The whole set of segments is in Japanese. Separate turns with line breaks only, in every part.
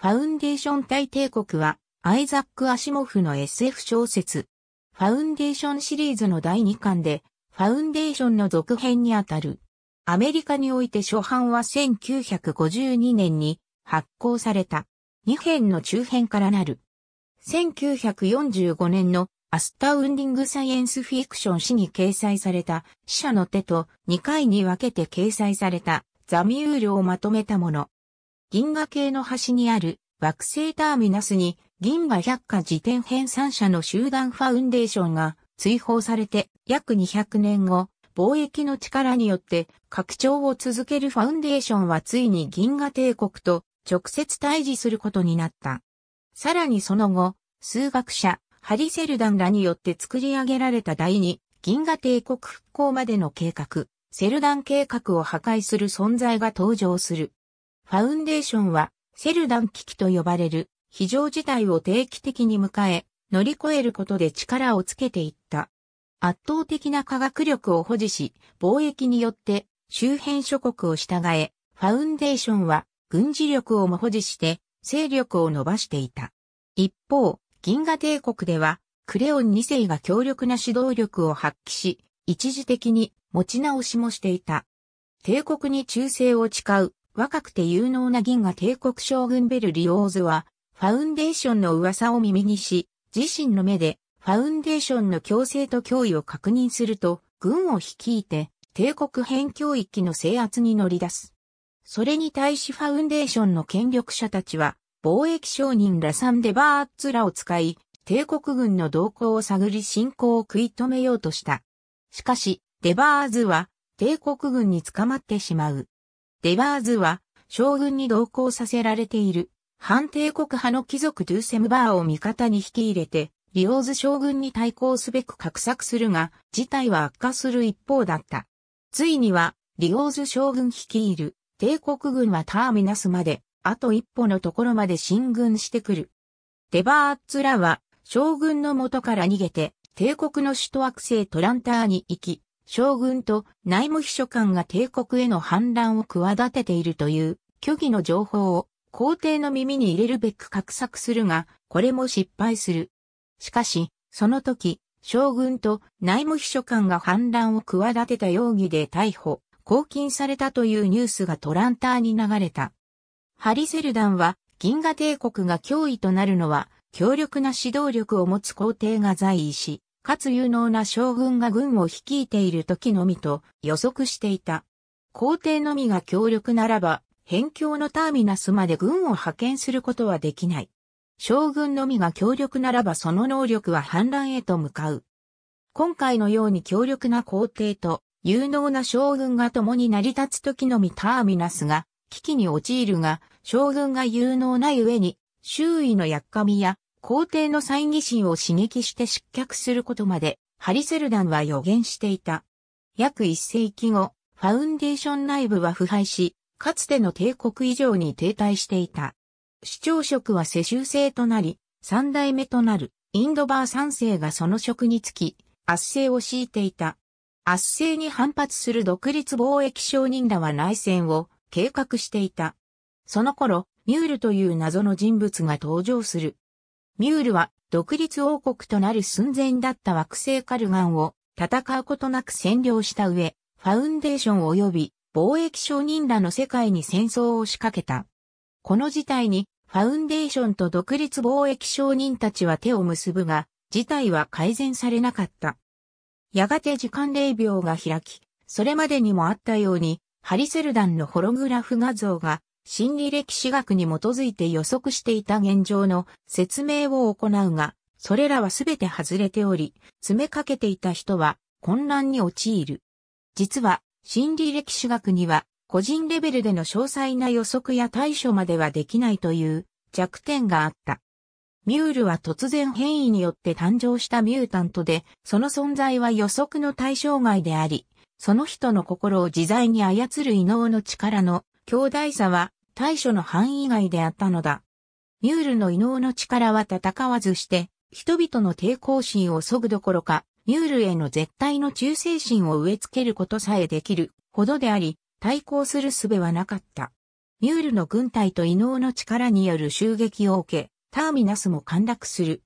ファウンデーション大帝国は、アイザック・アシモフの SF 小説、ファウンデーションシリーズの第2巻で、ファウンデーションの続編にあたる。アメリカにおいて初版は1952年に発行された。2編の中編からなる。1945年のアスタウンディングサイエンスフィクション誌に掲載された死者の手と2回に分けて掲載されたザミュールをまとめたもの。銀河系の端にある惑星ターミナスに銀河百科事典編三社の集団ファウンデーションが追放されて約200年後、貿易の力によって拡張を続けるファウンデーションはついに銀河帝国と直接対峙することになった。さらにその後、数学者、ハリセルダンらによって作り上げられた第二、銀河帝国復興までの計画、セルダン計画を破壊する存在が登場する。ファウンデーションは、セルダン危機と呼ばれる非常事態を定期的に迎え、乗り越えることで力をつけていった。圧倒的な科学力を保持し、貿易によって周辺諸国を従え、ファウンデーションは軍事力をも保持して勢力を伸ばしていた。一方、銀河帝国では、クレオン2世が強力な指導力を発揮し、一時的に持ち直しもしていた。帝国に忠誠を誓う若くて有能な銀河帝国将軍ベルリオーズは、ファウンデーションの噂を耳にし、自身の目で、ファウンデーションの強制と脅威を確認すると、軍を率いて、帝国辺境域の制圧に乗り出す。それに対しファウンデーションの権力者たちは、貿易商人ラサンデバーッツらを使い、帝国軍の動向を探り進行を食い止めようとした。しかし、デバーズは、帝国軍に捕まってしまう。デバーズは、将軍に同行させられている、反帝国派の貴族ドゥーセムバーを味方に引き入れて、リオーズ将軍に対抗すべく画策するが、事態は悪化する一方だった。ついには、リオーズ将軍率いる、帝国軍はターミナスまで、あと一歩のところまで進軍してくる。デバーツらは、将軍の元から逃げて、帝国の首都惑星トランターに行き、将軍と内務秘書官が帝国への反乱を企てているという虚偽の情報を皇帝の耳に入れるべく画策するが、これも失敗する。しかし、その時、将軍と内務秘書官が反乱を企てた容疑で逮捕、拘禁されたというニュースがトランターに流れた。ハリセルダンは、銀河帝国が脅威となるのは、強力な指導力を持つ皇帝が在位し、かつ有能な将軍が軍を率いている時のみと予測していた。皇帝のみが強力ならば、辺境のターミナスまで軍を派遣することはできない。将軍のみが強力ならばその能力は反乱へと向かう。今回のように強力な皇帝と有能な将軍が共に成り立つ時のみターミナスが危機に陥るが、将軍が有能なゆえに、周囲のやっかみや皇帝の猜疑心を刺激して失脚することまで、ハリセルダンは予言していた。約一世紀後、ファウンデーション内部は腐敗し、かつての帝国以上に停滞していた。主張職は世襲制となり、三代目となるインドバー三世がその職につき、圧政を敷いていた。圧政に反発する独立貿易商人らは内戦を計画していた。その頃、ミュールという謎の人物が登場する。ミュールは独立王国となる寸前だった惑星カルガンを戦うことなく占領した上、ファウンデーション及び貿易商人らの世界に戦争を仕掛けた。この事態にファウンデーションと独立貿易商人たちは手を結ぶが、事態は改善されなかった。やがて時間霊廟が開き、それまでにもあったように、ハリセルダンのホログラフ画像が心理歴史学に基づいて予測していた現状の説明を行うが、それらはすべて外れており、詰めかけていた人は混乱に陥る。実は、心理歴史学には、個人レベルでの詳細な予測や対処まではできないという弱点があった。ミュールは突然変異によって誕生したミュータントで、その存在は予測の対象外であり、その人の心を自在に操る異能の力の強大さは対処の範囲外であったのだ。ミュールの異能の力は戦わずして、人々の抵抗心を削ぐどころか、ミュールへの絶対の忠誠心を植え付けることさえできるほどであり、対抗する術はなかった。ミュールの軍隊と異能の力による襲撃を受け、ターミナスも陥落する。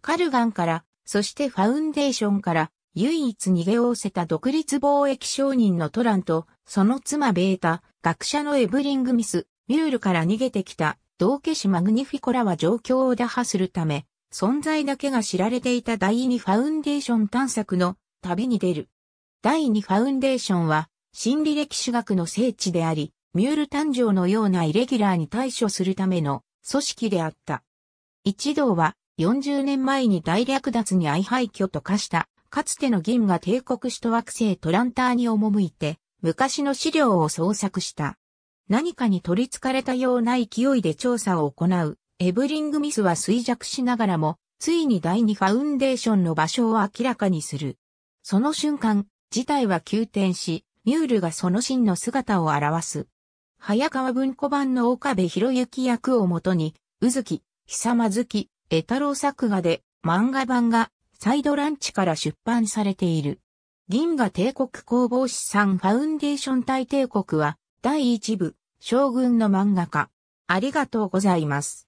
カルガンから、そしてファウンデーションから、唯一逃げおおせた独立貿易商人のトランと、その妻ベータ、学者のエブリングミス、ミュールから逃げてきた道化師マグニフィコらは状況を打破するため、存在だけが知られていた第二ファウンデーション探索の旅に出る。第二ファウンデーションは心理歴史学の聖地であり、ミュール誕生のようなイレギュラーに対処するための組織であった。一同は40年前に大略奪に相廃墟と化した、かつての銀河帝国首都惑星トランターに赴いて、昔の資料を創作した。何かに取り憑かれたような勢いで調査を行う。エブリングミスは衰弱しながらも、ついに第二ファウンデーションの場所を明らかにする。その瞬間、事態は急転し、ミュールがその真の姿を表す。早川文庫版の岡部博之役をもとに、うずき、ひさまずき、えたろう作画で漫画版がサイドランチから出版されている。銀河帝国工房資産ファウンデーション大帝国は第1部、将軍の漫画家。ありがとうございます。